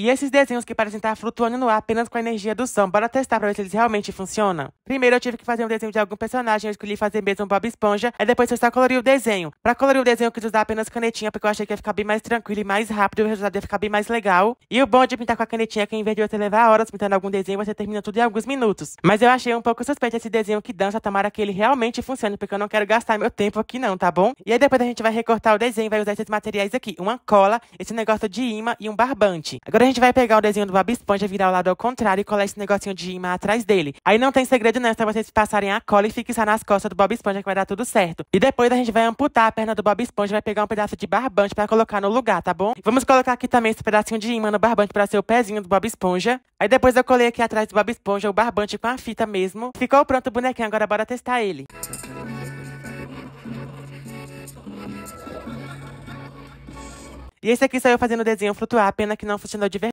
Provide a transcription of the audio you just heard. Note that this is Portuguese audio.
E esses desenhos que parecem estar flutuando no ar apenas com a energia do som, bora testar pra ver se eles realmente funcionam? Primeiro eu tive que fazer um desenho de algum personagem, eu escolhi fazer mesmo Bob Esponja, e depois eu só colori o desenho. Pra colorir o desenho eu quis usar apenas canetinha, porque eu achei que ia ficar bem mais tranquilo e mais rápido, e o resultado ia ficar bem mais legal. E o bom de pintar com a canetinha é que em vez de você levar horas pintando algum desenho, você termina tudo em alguns minutos. Mas eu achei um pouco suspeito esse desenho que dança, tomara que ele realmente funcione, porque eu não quero gastar meu tempo aqui não, tá bom? E aí depois a gente vai recortar o desenho, vai usar esses materiais aqui, uma cola, esse negócio de imã e um barbante. Agora gente vai pegar o desenho do Bob Esponja, virar o lado ao contrário e colar esse negocinho de imã atrás dele. Aí não tem segredo não, é só vocês passarem a cola e fixar nas costas do Bob Esponja que vai dar tudo certo. E depois a gente vai amputar a perna do Bob Esponja e vai pegar um pedaço de barbante para colocar no lugar, tá bom? Vamos colocar aqui também esse pedacinho de imã no barbante para ser o pezinho do Bob Esponja. Aí depois eu colei aqui atrás do Bob Esponja o barbante com a fita mesmo. Ficou pronto o bonequinho, agora bora testar ele. E esse aqui saiu fazendo o desenho flutuar, pena que não funcionou de verdade.